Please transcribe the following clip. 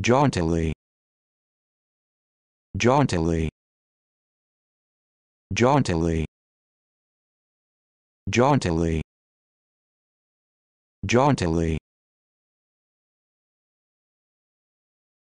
jauntily jauntily jauntily jauntily jauntily